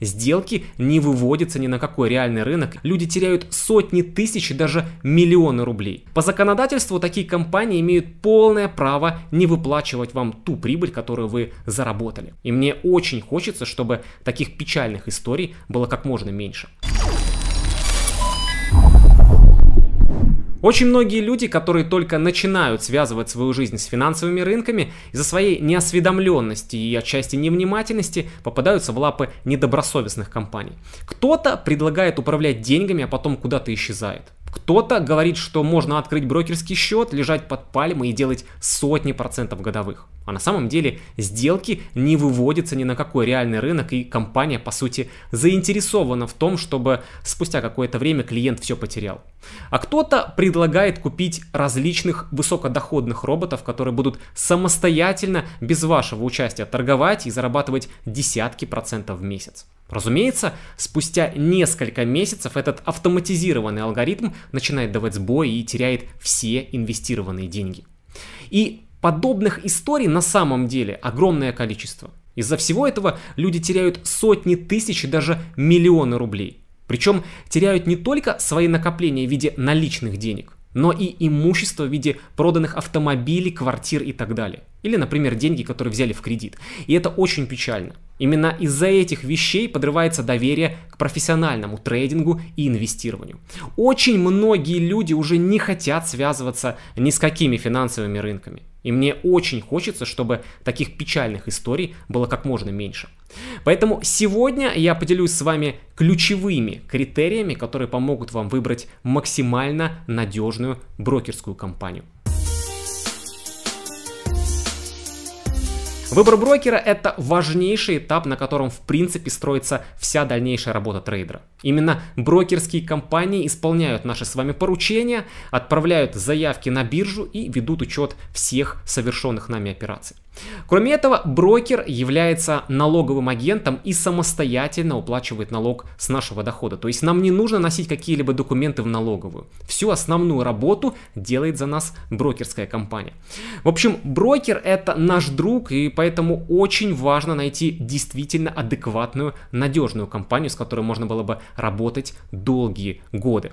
Сделки не выводятся ни на какой реальный рынок, люди теряют сотни тысяч и даже миллионы рублей. По законодательству такие компании имеют полное право не выплачивать вам ту прибыль, которую вы заработали. И мне очень хочется, чтобы таких печальных историй было как можно меньше. Очень многие люди, которые только начинают связывать свою жизнь с финансовыми рынками, из-за своей неосведомленности и отчасти невнимательности попадаются в лапы недобросовестных компаний. Кто-то предлагает управлять деньгами, а потом куда-то исчезает. Кто-то говорит, что можно открыть брокерский счет, лежать под пальмой и делать сотни процентов годовых. А на самом деле сделки не выводятся ни на какой реальный рынок, и компания, по сути, заинтересована в том, чтобы спустя какое-то время клиент все потерял. А кто-то предлагает купить различных высокодоходных роботов, которые будут самостоятельно, без вашего участия, торговать и зарабатывать десятки процентов в месяц. Разумеется, спустя несколько месяцев этот автоматизированный алгоритм начинает давать сбой и теряет все инвестированные деньги. И подобных историй на самом деле огромное количество. Из-за всего этого люди теряют сотни тысяч и даже миллионы рублей. Причем теряют не только свои накопления в виде наличных денег, но и имущество в виде проданных автомобилей, квартир и так далее. Или, например, деньги, которые взяли в кредит. И это очень печально. Именно из-за этих вещей подрывается доверие к профессиональному трейдингу и инвестированию. Очень многие люди уже не хотят связываться ни с какими финансовыми рынками. И мне очень хочется, чтобы таких печальных историй было как можно меньше. Поэтому сегодня я поделюсь с вами ключевыми критериями, которые помогут вам выбрать максимально надежную брокерскую компанию. Выбор брокера – это важнейший этап, на котором в принципе строится вся дальнейшая работа трейдера. Именно брокерские компании исполняют наши с вами поручения, отправляют заявки на биржу и ведут учет всех совершенных нами операций. Кроме этого, брокер является налоговым агентом и самостоятельно уплачивает налог с нашего дохода. То есть нам не нужно носить какие-либо документы в налоговую. Всю основную работу делает за нас брокерская компания. В общем, брокер это наш друг и Поэтому очень важно найти действительно адекватную, надежную компанию, с которой можно было бы работать долгие годы.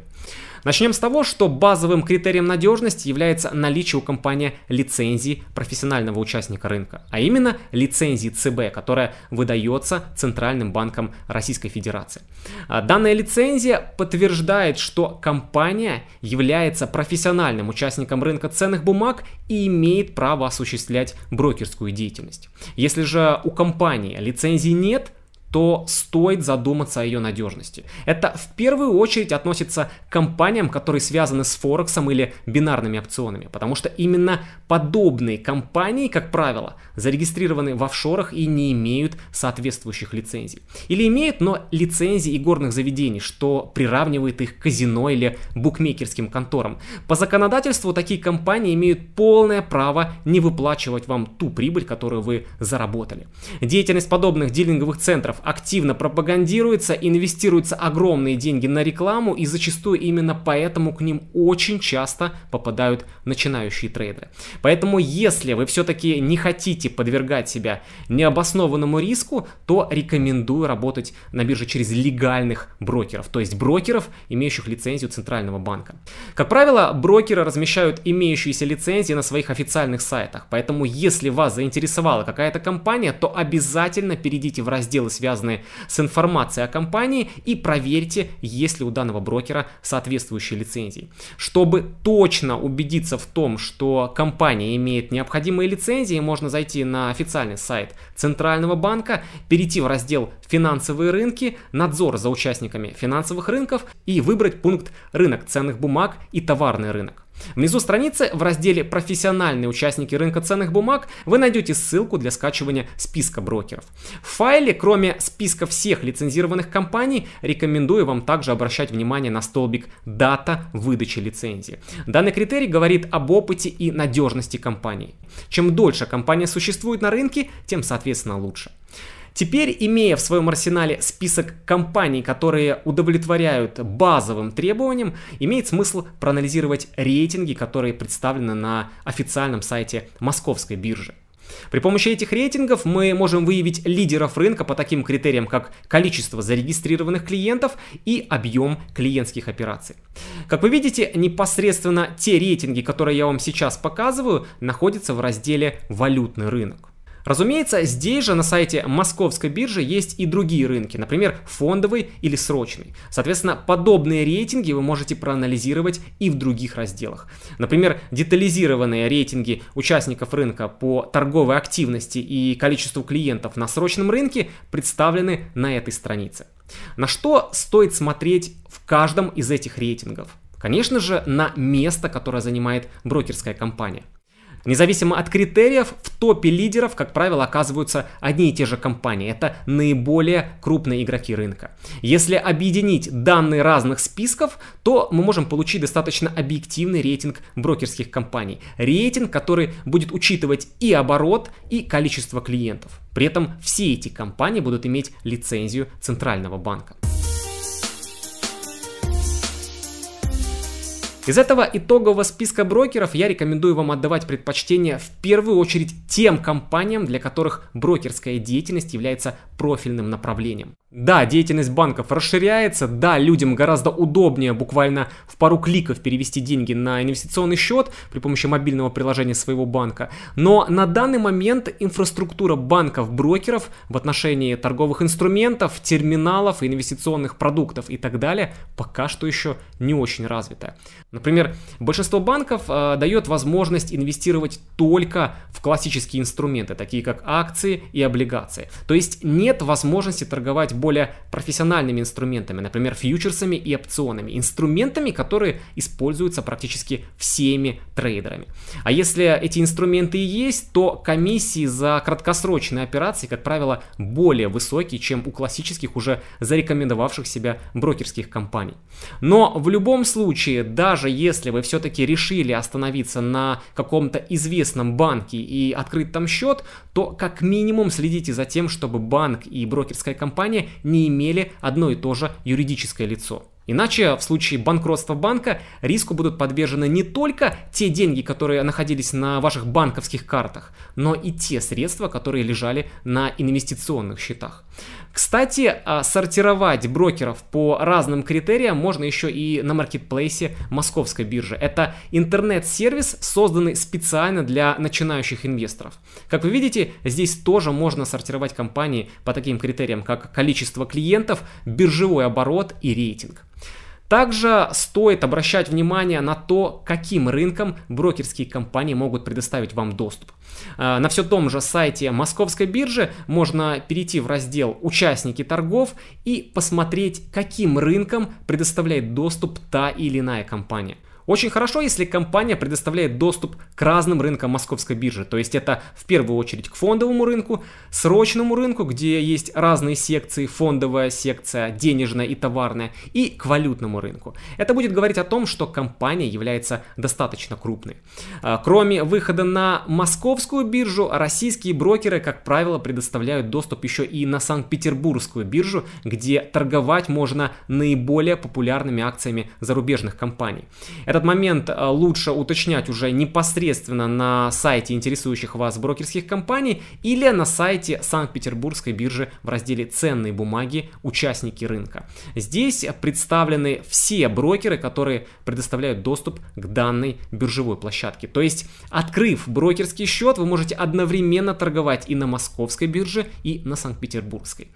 Начнем с того, что базовым критерием надежности является наличие у компании лицензии профессионального участника рынка, а именно лицензии ЦБ, которая выдается Центральным банком Российской Федерации. А данная лицензия подтверждает, что компания является профессиональным участником рынка ценных бумаг и имеет право осуществлять брокерскую деятельность есть. Если же у компании лицензии нет, то стоит задуматься о ее надежности. Это в первую очередь относится к компаниям, которые связаны с Форексом или бинарными опционами, потому что именно подобные компании, как правило, зарегистрированы в офшорах и не имеют соответствующих лицензий. Или имеют, но лицензии игорных заведений, что приравнивает их к казино или букмекерским конторам. По законодательству такие компании имеют полное право не выплачивать вам ту прибыль, которую вы заработали. Деятельность подобных дилинговых центров брендов активно пропагандируется, инвестируются огромные деньги на рекламу и зачастую именно поэтому к ним очень часто попадают начинающие трейдеры. Поэтому если вы все-таки не хотите подвергать себя необоснованному риску, то рекомендую работать на бирже через легальных брокеров, то есть брокеров, имеющих лицензию Центрального банка. Как правило, брокеры размещают имеющиеся лицензии на своих официальных сайтах, поэтому если вас заинтересовала какая-то компания, то обязательно перейдите в раздел и связи связаны с информацией о компании и проверьте, есть ли у данного брокера соответствующие лицензии. Чтобы точно убедиться в том, что компания имеет необходимые лицензии, можно зайти на официальный сайт Центрального банка, перейти в раздел «Финансовые рынки», «Надзор за участниками финансовых рынков» и выбрать пункт «Рынок ценных бумаг и товарный рынок». Внизу страницы в разделе «Профессиональные участники рынка ценных бумаг» вы найдете ссылку для скачивания списка брокеров. В файле, кроме списка всех лицензированных компаний, рекомендую вам также обращать внимание на столбик «Дата выдачи лицензии». Данный критерий говорит об опыте и надежности компании. Чем дольше компания существует на рынке, тем, соответственно, лучше. Теперь, имея в своем арсенале список компаний, которые удовлетворяют базовым требованиям, имеет смысл проанализировать рейтинги, которые представлены на официальном сайте московской биржи. При помощи этих рейтингов мы можем выявить лидеров рынка по таким критериям, как количество зарегистрированных клиентов и объем клиентских операций. Как вы видите, непосредственно те рейтинги, которые я вам сейчас показываю, находятся в разделе «Валютный рынок». Разумеется, здесь же на сайте московской биржи есть и другие рынки, например, фондовый или срочный. Соответственно, подобные рейтинги вы можете проанализировать и в других разделах. Например, детализированные рейтинги участников рынка по торговой активности и количеству клиентов на срочном рынке представлены на этой странице. На что стоит смотреть в каждом из этих рейтингов? Конечно же, на место, которое занимает брокерская компания – Независимо от критериев, в топе лидеров, как правило, оказываются одни и те же компании. Это наиболее крупные игроки рынка. Если объединить данные разных списков, то мы можем получить достаточно объективный рейтинг брокерских компаний. Рейтинг, который будет учитывать и оборот, и количество клиентов. При этом все эти компании будут иметь лицензию Центрального банка. Из этого итогового списка брокеров я рекомендую вам отдавать предпочтение в первую очередь тем компаниям, для которых брокерская деятельность является профильным направлением. Да, деятельность банков расширяется, да, людям гораздо удобнее буквально в пару кликов перевести деньги на инвестиционный счет при помощи мобильного приложения своего банка, но на данный момент инфраструктура банков-брокеров в отношении торговых инструментов, терминалов, инвестиционных продуктов и так далее пока что еще не очень развитая. Например, большинство банков э, дает возможность инвестировать только в классические инструменты, такие как акции и облигации. То есть нет возможности торговать более профессиональными инструментами, например, фьючерсами и опционами. Инструментами, которые используются практически всеми трейдерами. А если эти инструменты и есть, то комиссии за краткосрочные операции, как правило, более высокие, чем у классических уже зарекомендовавших себя брокерских компаний. Но в любом случае, даже даже если вы все-таки решили остановиться на каком-то известном банке и открыть там счет, то как минимум следите за тем, чтобы банк и брокерская компания не имели одно и то же юридическое лицо. Иначе в случае банкротства банка риску будут подвержены не только те деньги, которые находились на ваших банковских картах, но и те средства, которые лежали на инвестиционных счетах. Кстати, а, сортировать брокеров по разным критериям можно еще и на маркетплейсе московской биржи. Это интернет-сервис, созданный специально для начинающих инвесторов. Как вы видите, здесь тоже можно сортировать компании по таким критериям, как количество клиентов, биржевой оборот и рейтинг. Также стоит обращать внимание на то, каким рынкам брокерские компании могут предоставить вам доступ. Э, на все том же сайте Московской биржи можно перейти в раздел «Участники торгов» и посмотреть, каким рынкам предоставляет доступ та или иная компания. Очень хорошо, если компания предоставляет доступ к разным рынкам московской биржи, то есть это в первую очередь к фондовому рынку, срочному рынку, где есть разные секции, фондовая секция, денежная и товарная, и к валютному рынку. Это будет говорить о том, что компания является достаточно крупной. А, кроме выхода на московскую биржу, российские брокеры, как правило, предоставляют доступ еще и на Санкт-Петербургскую биржу, где торговать можно наиболее популярными акциями зарубежных компаний. Это этот момент э, лучше уточнять уже непосредственно на сайте интересующих вас брокерских компаний или на сайте Санкт-Петербургской биржи в разделе «Ценные бумаги. Участники рынка». Здесь представлены все брокеры, которые предоставляют доступ к данной биржевой площадке. То есть, открыв брокерский счет, вы можете одновременно торговать и на московской бирже, и на Санкт-Петербургской.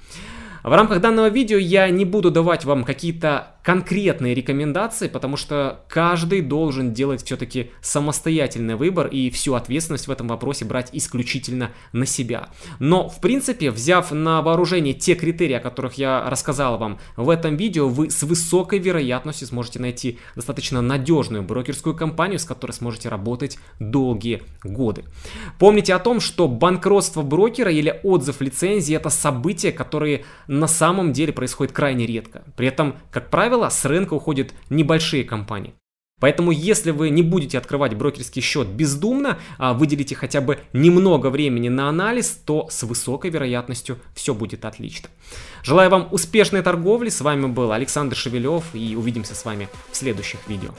В рамках данного видео я не буду давать вам какие-то конкретные рекомендации, потому что каждый должен делать все-таки самостоятельный выбор и всю ответственность в этом вопросе брать исключительно на себя. Но, в принципе, взяв на вооружение те критерии, о которых я рассказал вам в этом видео, вы с высокой вероятностью сможете найти достаточно надежную брокерскую компанию, с которой сможете работать долгие годы. Помните о том, что банкротство брокера или отзыв лицензии – это события, которые на самом деле происходит крайне редко. При этом, как правило, с рынка уходят небольшие компании. Поэтому, если вы не будете открывать брокерский счет бездумно, а выделите хотя бы немного времени на анализ, то с высокой вероятностью все будет отлично. Желаю вам успешной торговли. С вами был Александр Шевелев и увидимся с вами в следующих видео.